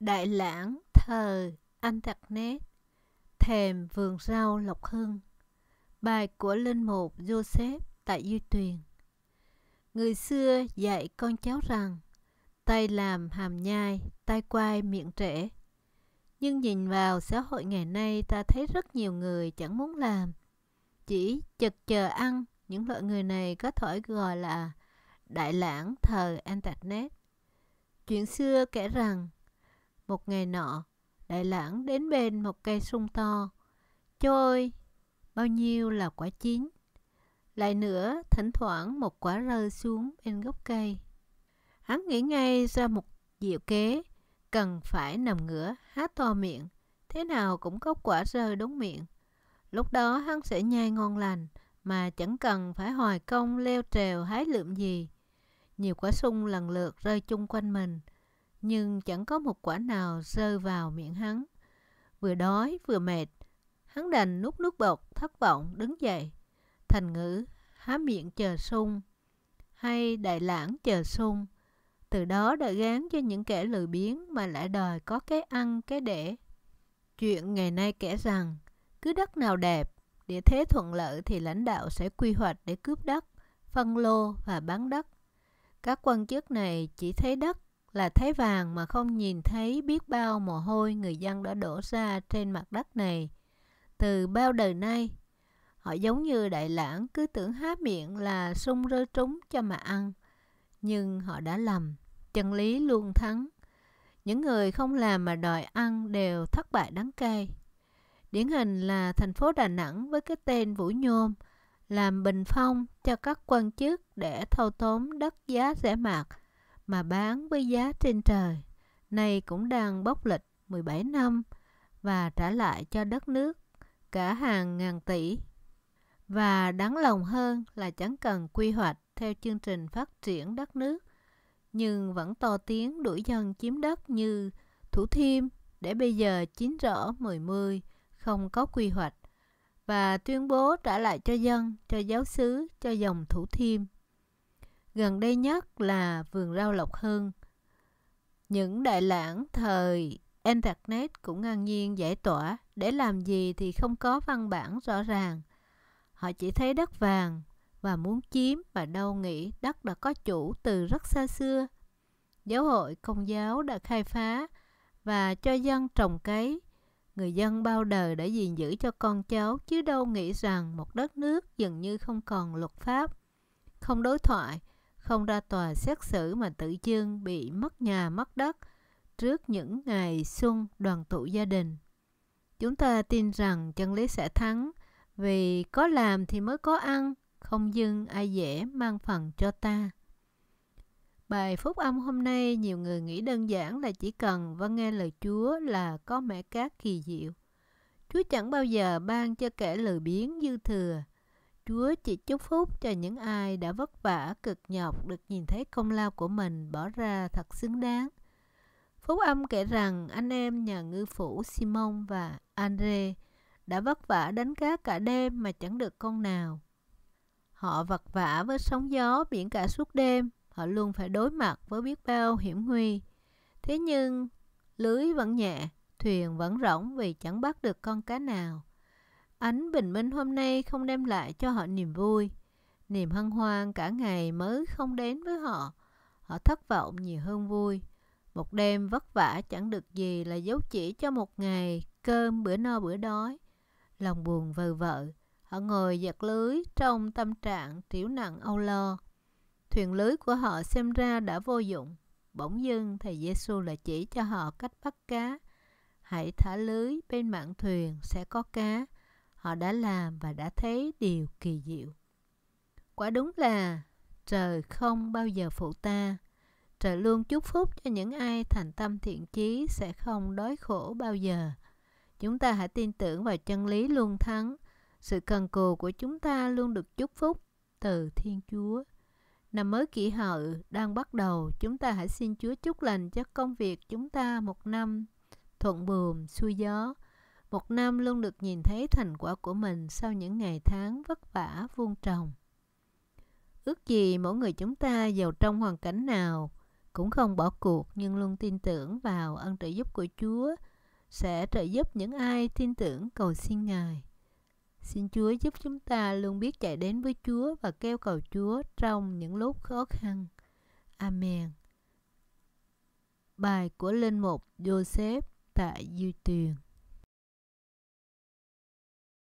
Đại lãng thờ anh đặt nét Thèm vườn rau lộc hưng Bài của Linh Mục Joseph tại Du Tuyền Người xưa dạy con cháu rằng Tay làm hàm nhai, tay quay miệng trễ Nhưng nhìn vào xã hội ngày nay ta thấy rất nhiều người chẳng muốn làm Chỉ chật chờ ăn Những loại người này có thể gọi là Đại lãng thờ Internet Chuyện xưa kể rằng một ngày nọ, đại lãng đến bên một cây sung to. Chô ơi, bao nhiêu là quả chín. Lại nữa, thỉnh thoảng một quả rơi xuống bên gốc cây. Hắn nghĩ ngay ra một diệu kế, cần phải nằm ngửa, há to miệng. Thế nào cũng có quả rơi đúng miệng. Lúc đó hắn sẽ nhai ngon lành, mà chẳng cần phải hoài công leo trèo hái lượm gì. Nhiều quả sung lần lượt rơi chung quanh mình, nhưng chẳng có một quả nào rơi vào miệng hắn. Vừa đói vừa mệt, hắn đành nút nước bọt thất vọng đứng dậy. Thành ngữ há miệng chờ sung hay đại lãng chờ sung. Từ đó đã gán cho những kẻ lười biến mà lại đòi có cái ăn cái để. Chuyện ngày nay kể rằng cứ đất nào đẹp, địa thế thuận lợi thì lãnh đạo sẽ quy hoạch để cướp đất, phân lô và bán đất. Các quan chức này chỉ thấy đất là thấy vàng mà không nhìn thấy biết bao mồ hôi người dân đã đổ ra trên mặt đất này. Từ bao đời nay, họ giống như đại lãng cứ tưởng há miệng là sung rơi trúng cho mà ăn. Nhưng họ đã lầm, chân lý luôn thắng. Những người không làm mà đòi ăn đều thất bại đắng cay. Điển hình là thành phố Đà Nẵng với cái tên Vũ Nhôm làm bình phong cho các quan chức để thâu tóm đất giá rẻ mạt – mà bán với giá trên trời, nay cũng đang bốc lịch 17 năm và trả lại cho đất nước cả hàng ngàn tỷ. Và đáng lòng hơn là chẳng cần quy hoạch theo chương trình phát triển đất nước, nhưng vẫn to tiếng đuổi dân chiếm đất như Thủ Thiêm để bây giờ chín rõ mười mươi, không có quy hoạch và tuyên bố trả lại cho dân, cho giáo xứ, cho dòng Thủ Thiêm gần đây nhất là vườn rau Lộc Hưng. Những đại lãng thời Internet cũng ngang nhiên giải tỏa để làm gì thì không có văn bản rõ ràng. Họ chỉ thấy đất vàng và muốn chiếm mà đâu nghĩ đất đã có chủ từ rất xa xưa. Giáo hội Công giáo đã khai phá và cho dân trồng cấy. Người dân bao đời đã gìn giữ cho con cháu chứ đâu nghĩ rằng một đất nước dường như không còn luật pháp, không đối thoại không ra tòa xét xử mà tự chương bị mất nhà mất đất trước những ngày xuân đoàn tụ gia đình. Chúng ta tin rằng chân lý sẽ thắng vì có làm thì mới có ăn, không dưng ai dễ mang phần cho ta. Bài phúc âm hôm nay nhiều người nghĩ đơn giản là chỉ cần vâng nghe lời Chúa là có mẻ cát kỳ diệu. Chúa chẳng bao giờ ban cho kẻ lười biếng dư thừa, Chúa chỉ chúc phúc cho những ai đã vất vả cực nhọc được nhìn thấy công lao của mình bỏ ra thật xứng đáng. Phúc âm kể rằng anh em nhà ngư phủ Simon và Andre đã vất vả đánh cá cả đêm mà chẳng được con nào. Họ vật vả với sóng gió biển cả suốt đêm, họ luôn phải đối mặt với biết bao hiểm nguy. Thế nhưng lưới vẫn nhẹ, thuyền vẫn rỗng vì chẳng bắt được con cá nào. Ánh bình minh hôm nay không đem lại cho họ niềm vui. Niềm hân hoan cả ngày mới không đến với họ. Họ thất vọng nhiều hơn vui. Một đêm vất vả chẳng được gì là dấu chỉ cho một ngày cơm bữa no bữa đói. Lòng buồn vờ vợ, họ ngồi giặt lưới trong tâm trạng tiểu nặng âu lo. Thuyền lưới của họ xem ra đã vô dụng. Bỗng dưng thầy Giêsu lại chỉ cho họ cách bắt cá. Hãy thả lưới bên mạn thuyền sẽ có cá họ đã làm và đã thấy điều kỳ diệu. Quả đúng là trời không bao giờ phụ ta. Trời luôn chúc phúc cho những ai thành tâm thiện chí sẽ không đói khổ bao giờ. Chúng ta hãy tin tưởng vào chân lý luôn thắng. Sự cần cù của chúng ta luôn được chúc phúc từ Thiên Chúa. Năm mới kỷ hợi đang bắt đầu, chúng ta hãy xin Chúa chúc lành cho công việc chúng ta một năm thuận buồm xuôi gió một năm luôn được nhìn thấy thành quả của mình sau những ngày tháng vất vả vuông trồng. Ước gì mỗi người chúng ta giàu trong hoàn cảnh nào, cũng không bỏ cuộc nhưng luôn tin tưởng vào ân trợ giúp của Chúa sẽ trợ giúp những ai tin tưởng cầu xin Ngài. Xin Chúa giúp chúng ta luôn biết chạy đến với Chúa và kêu cầu Chúa trong những lúc khó khăn. Amen. Bài của Linh Mục Joseph tại Du Tuyền